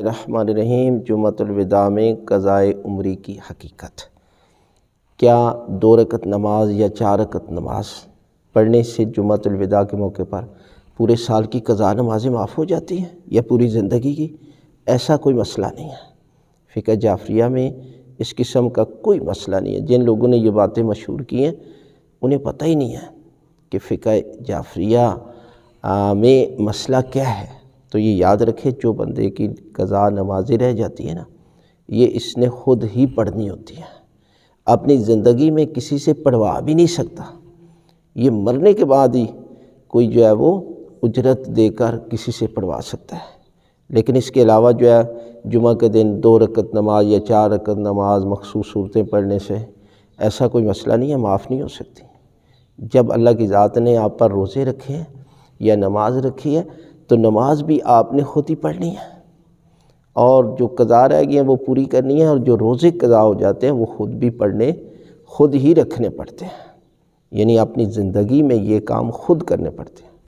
रहीम जुमतलविदा में कज़ाए उम्री की हकीकत क्या दो रकत नमाज या चार रकत नमाज पढ़ने से जुमतलविदा के मौके पर पूरे साल की कज़ा नमाजें माफ़ हो जाती हैं या पूरी ज़िंदगी की ऐसा कोई मसला नहीं है फ़िका जाफरिया में इस किस्म का कोई मसला नहीं है जिन लोगों ने ये बातें मशहूर की हैं उन्हें पता ही नहीं है कि फ़िका जाफरिया में मसला क्या है तो ये याद रखे जो बंदे की कज़ा नमाजी रह जाती है ना ये इसने खुद ही पढ़नी होती है अपनी ज़िंदगी में किसी से पढ़वा भी नहीं सकता ये मरने के बाद ही कोई जो है वो उजरत देकर किसी से पढ़वा सकता है लेकिन इसके अलावा जो है जुमा के दिन दो रकत नमाज या चार रकत नमाज मखसूस सूरतें पढ़ने से ऐसा कोई मसला नहीं है माफ़ नहीं हो सकती जब अल्लाह की ज़ात ने आप पर रोज़े रखे हैं या नमाज रखी है तो नमाज भी आपने खुद ही पढ़नी है और जो कज़ा रह गई हैं वो पूरी करनी है और जो रोज़े कज़ा हो जाते हैं वो खुद भी पढ़ने खुद ही रखने पड़ते हैं यानी अपनी ज़िंदगी में ये काम खुद करने पड़ते हैं